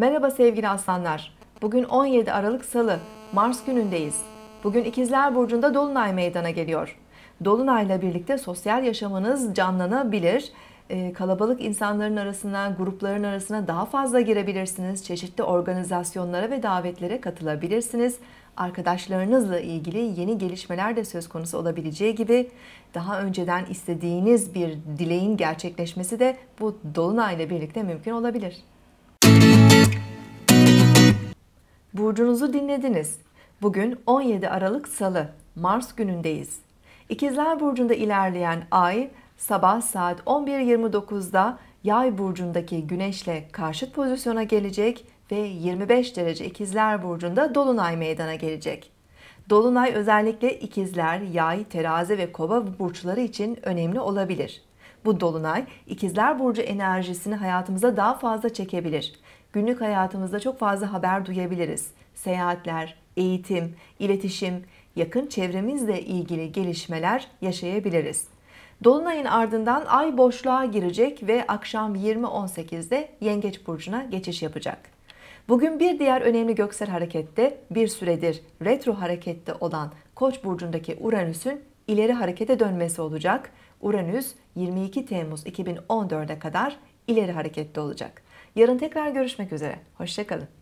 Merhaba sevgili aslanlar. Bugün 17 Aralık Salı, Mars günündeyiz. Bugün İkizler Burcu'nda Dolunay meydana geliyor. Dolunay'la birlikte sosyal yaşamınız canlanabilir. Ee, kalabalık insanların arasına, grupların arasına daha fazla girebilirsiniz. Çeşitli organizasyonlara ve davetlere katılabilirsiniz. Arkadaşlarınızla ilgili yeni gelişmeler de söz konusu olabileceği gibi daha önceden istediğiniz bir dileğin gerçekleşmesi de bu dolunayla birlikte mümkün olabilir. Burcunuzu dinlediniz. Bugün 17 Aralık Salı, Mars günündeyiz. İkizler Burcu'nda ilerleyen ay sabah saat 11.29'da Yay Burcu'ndaki Güneş'le karşıt pozisyona gelecek ve 25 derece İkizler Burcu'nda Dolunay meydana gelecek. Dolunay özellikle ikizler, yay, terazi ve kova burçları için önemli olabilir. Bu dolunay ikizler burcu enerjisini hayatımıza daha fazla çekebilir. Günlük hayatımızda çok fazla haber duyabiliriz. Seyahatler, eğitim, iletişim, yakın çevremizle ilgili gelişmeler yaşayabiliriz. Dolunayın ardından ay boşluğa girecek ve akşam 20.18'de Yengeç burcuna geçiş yapacak. Bugün bir diğer önemli göksel harekette bir süredir retro harekette olan Koç burcundaki Uranüs'ün ileri harekete dönmesi olacak. Uranüs 22 Temmuz 2014'e kadar ileri harekette olacak. Yarın tekrar görüşmek üzere. Hoşçakalın.